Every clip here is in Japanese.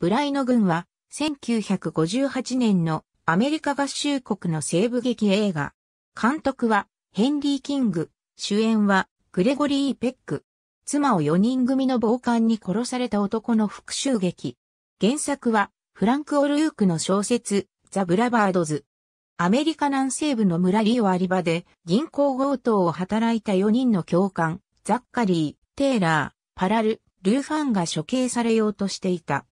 ブライノ軍は、1958年のアメリカ合衆国の西部劇映画。監督はヘンリー・キング、主演はグレゴリー・ペック。妻を4人組の暴漢に殺された男の復讐劇。原作はフランク・オルークの小説、ザ・ブラバードズ。アメリカ南西部の村リオ・アリバで銀行強盗を働いた4人の教官、ザッカリー、テイラー、パラル、ルーファンが処刑されようとしていた。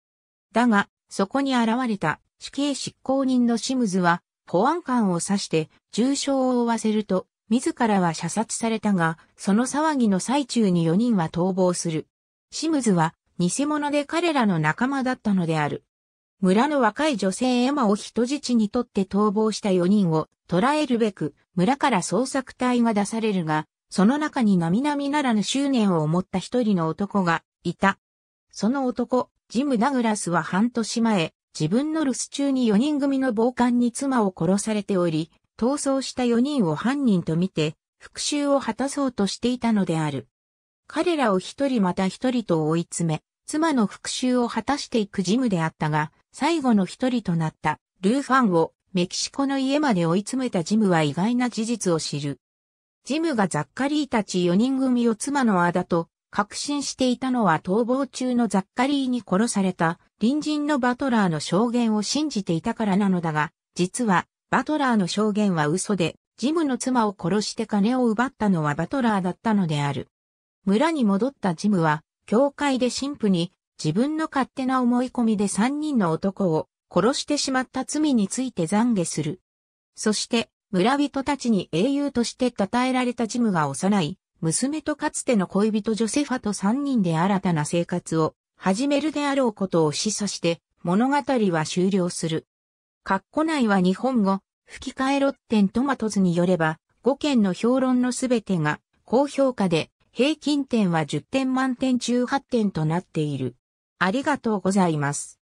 だが、そこに現れた死刑執行人のシムズは、保安官を刺して重傷を負わせると、自らは射殺されたが、その騒ぎの最中に4人は逃亡する。シムズは、偽物で彼らの仲間だったのである。村の若い女性エマを人質にとって逃亡した4人を捕らえるべく、村から捜索隊が出されるが、その中に並々ならぬ執念を持った一人の男がいた。その男、ジム・ダグラスは半年前、自分の留守中に4人組の暴漢に妻を殺されており、逃走した4人を犯人と見て、復讐を果たそうとしていたのである。彼らを一人また一人と追い詰め、妻の復讐を果たしていくジムであったが、最後の一人となったルーファンをメキシコの家まで追い詰めたジムは意外な事実を知る。ジムがザッカリーたち4人組を妻のアと確信していたのは逃亡中のザッカリーに殺された隣人のバトラーの証言を信じていたからなのだが、実はバトラーの証言は嘘で、ジムの妻を殺して金を奪ったのはバトラーだったのである。村に戻ったジムは、教会で神父に自分の勝手な思い込みで3人の男を殺してしまった罪について懺悔する。そして、村人たちに英雄として称えられたジムが幼い娘とかつての恋人ジョセファと三人で新たな生活を始めるであろうことを示唆して物語は終了する。括弧内は日本語、吹き替えロッテントマトズによれば5件の評論のすべてが高評価で平均点は10点満点中8点となっている。ありがとうございます。